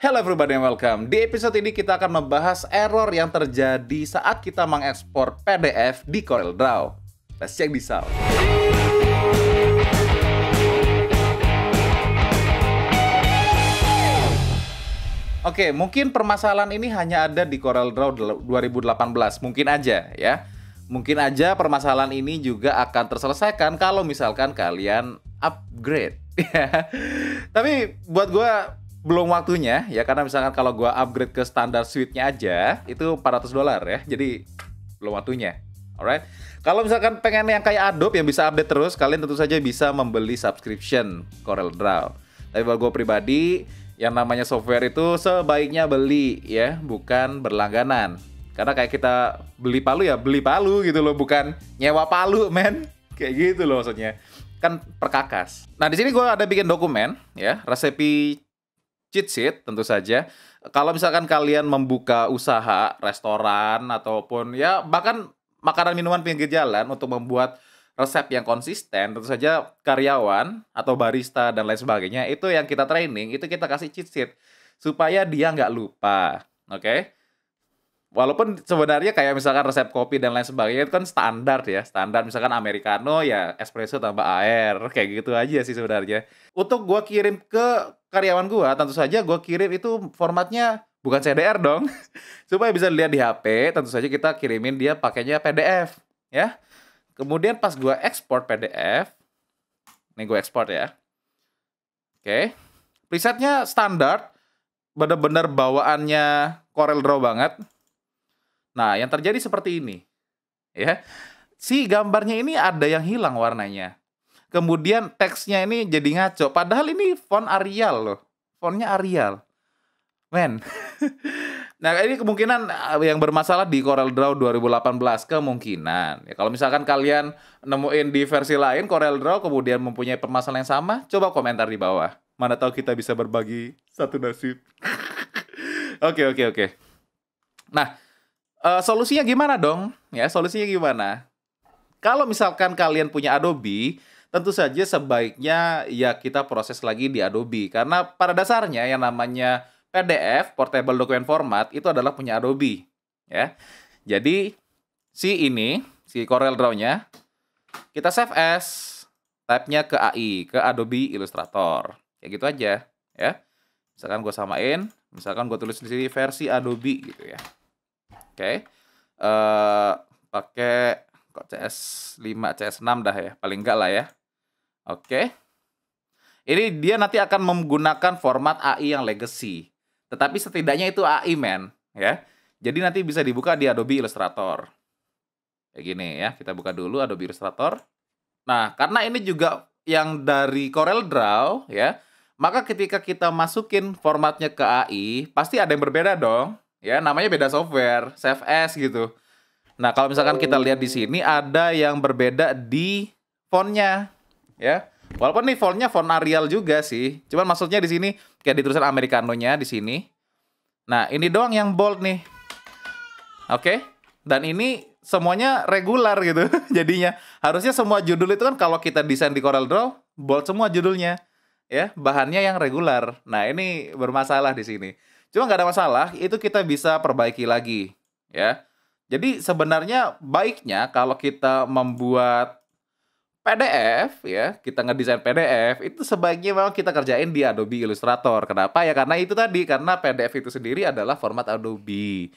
Hello everybody and welcome. Di episode ini kita akan membahas error yang terjadi saat kita mengekspor PDF di CorelDRAW. Let's check this out. Oke, mungkin permasalahan ini hanya ada di CorelDRAW 2018, mungkin aja ya. Mungkin aja permasalahan ini juga akan terselesaikan kalau misalkan kalian upgrade. Ya. Tapi buat gue belum waktunya ya karena misalkan kalau gua upgrade ke standar suite-nya aja itu 400 dolar ya. Jadi belum waktunya. Alright. Kalau misalkan pengen yang kayak Adobe yang bisa update terus, kalian tentu saja bisa membeli subscription Corel Draw. Tapi buat gue pribadi, yang namanya software itu sebaiknya beli ya, bukan berlangganan. Karena kayak kita beli palu ya beli palu gitu loh, bukan nyewa palu men. Kayak gitu loh maksudnya. Kan perkakas. Nah di sini gue ada bikin dokumen ya, resepi cheat sheet tentu saja. Kalau misalkan kalian membuka usaha, restoran ataupun ya bahkan makanan minuman pinggir jalan untuk membuat resep yang konsisten, tentu saja karyawan atau barista dan lain sebagainya itu yang kita training, itu kita kasih cheat sheet supaya dia nggak lupa. Oke. Okay? walaupun sebenarnya kayak misalkan resep kopi dan lain sebagainya itu kan standar ya standar misalkan americano ya espresso tambah air kayak gitu aja sih sebenarnya untuk gue kirim ke karyawan gue tentu saja gue kirim itu formatnya bukan CDR dong supaya bisa lihat di HP tentu saja kita kirimin dia pakainya PDF ya kemudian pas gue ekspor PDF ini gue ekspor ya oke presetnya standar bener-bener bawaannya Corel Draw banget Nah, yang terjadi seperti ini. Ya. Si gambarnya ini ada yang hilang warnanya. Kemudian teksnya ini jadi ngaco. Padahal ini font Arial loh. Fontnya Arial. Men. nah, ini kemungkinan eh, yang bermasalah di Corel Draw 2018 kemungkinan. Ya, kalau misalkan kalian nemuin di versi lain Corel Draw kemudian mempunyai permasalahan yang sama, coba komentar di bawah. Mana tahu kita bisa berbagi satu nasib. Oke, oke, oke. Nah, uh, solusinya gimana dong? Ya, solusinya gimana? Kalau misalkan kalian punya Adobe, tentu saja sebaiknya ya kita proses lagi di Adobe karena pada dasarnya yang namanya PDF portable document format itu adalah punya Adobe, ya. Jadi si ini, si Corel Draw-nya kita save as type-nya ke AI, ke Adobe Illustrator. Ya gitu aja, ya. Misalkan gue samain, misalkan gue tulis di sini versi Adobe gitu ya. Oke. Okay. Uh, eh, pakai kok CS5, CS6 dah ya, paling enggak lah ya. Oke. Okay. Ini dia nanti akan menggunakan format AI yang legacy. Tetapi setidaknya itu AI man, ya. Jadi nanti bisa dibuka di Adobe Illustrator. Kayak gini ya, kita buka dulu Adobe Illustrator. Nah, karena ini juga yang dari Corel Draw ya, maka ketika kita masukin formatnya ke AI, pasti ada yang berbeda dong. Ya, namanya beda software, CFS gitu. Nah, kalau misalkan kita lihat di sini ada yang berbeda di fontnya, ya. Walaupun nih fontnya font Arial juga sih. Cuman maksudnya di sini kayak di tulisan nya di sini. Nah, ini doang yang bold nih. Oke. Okay? Dan ini semuanya regular gitu jadinya. Harusnya semua judul itu kan kalau kita desain di Corel Draw, bold semua judulnya. Ya, bahannya yang regular. Nah, ini bermasalah di sini. Cuma nggak ada masalah, itu kita bisa perbaiki lagi, ya. Jadi sebenarnya baiknya kalau kita membuat PDF ya, kita ngedesain PDF itu sebaiknya memang kita kerjain di Adobe Illustrator. Kenapa ya? Karena itu tadi karena PDF itu sendiri adalah format Adobe.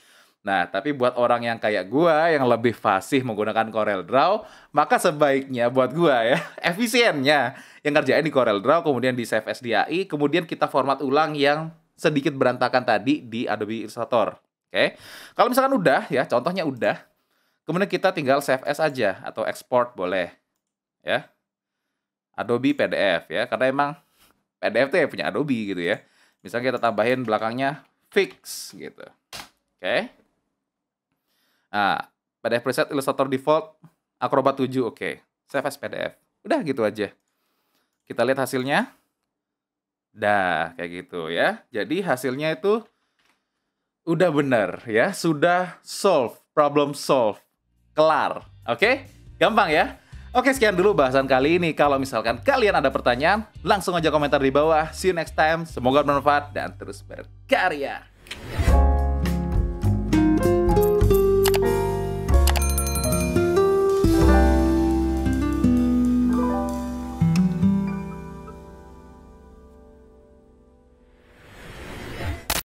Nah, tapi buat orang yang kayak gua yang lebih fasih menggunakan Corel Draw, maka sebaiknya buat gua ya, efisiennya yang kerjain di Corel Draw kemudian di save SDI, kemudian kita format ulang yang sedikit berantakan tadi di Adobe Illustrator. Oke. Okay. Kalau misalkan udah ya, contohnya udah, kemudian kita tinggal save as aja atau export boleh. Ya. Adobe PDF ya, karena emang PDF tuh ya punya Adobe gitu ya. Misalnya kita tambahin belakangnya fix gitu. Oke. Okay. Nah, PDF preset Illustrator default Acrobat 7 oke. Okay. Save as PDF. Udah gitu aja. Kita lihat hasilnya. Dah, kayak gitu ya. Jadi hasilnya itu udah benar ya, sudah solve, problem solve, kelar. Oke? Gampang ya? Oke, sekian dulu bahasan kali ini. Kalau misalkan kalian ada pertanyaan, langsung aja komentar di bawah. See you next time. Semoga bermanfaat dan terus berkarya.